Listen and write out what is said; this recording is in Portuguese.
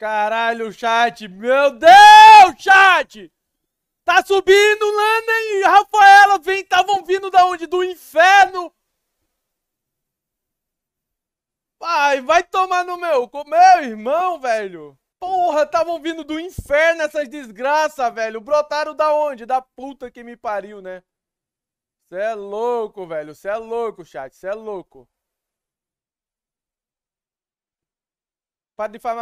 Caralho, chat! Meu Deus, chat! Tá subindo, Lana e Rafaela vem, estavam vindo da onde? Do inferno! Vai, vai tomar no meu, meu irmão, velho! Porra, estavam vindo do inferno essas desgraças, velho! Brotaram da onde? Da puta que me pariu, né? Cê é louco, velho. Cê é louco, chat. Cê é louco. Para de falar.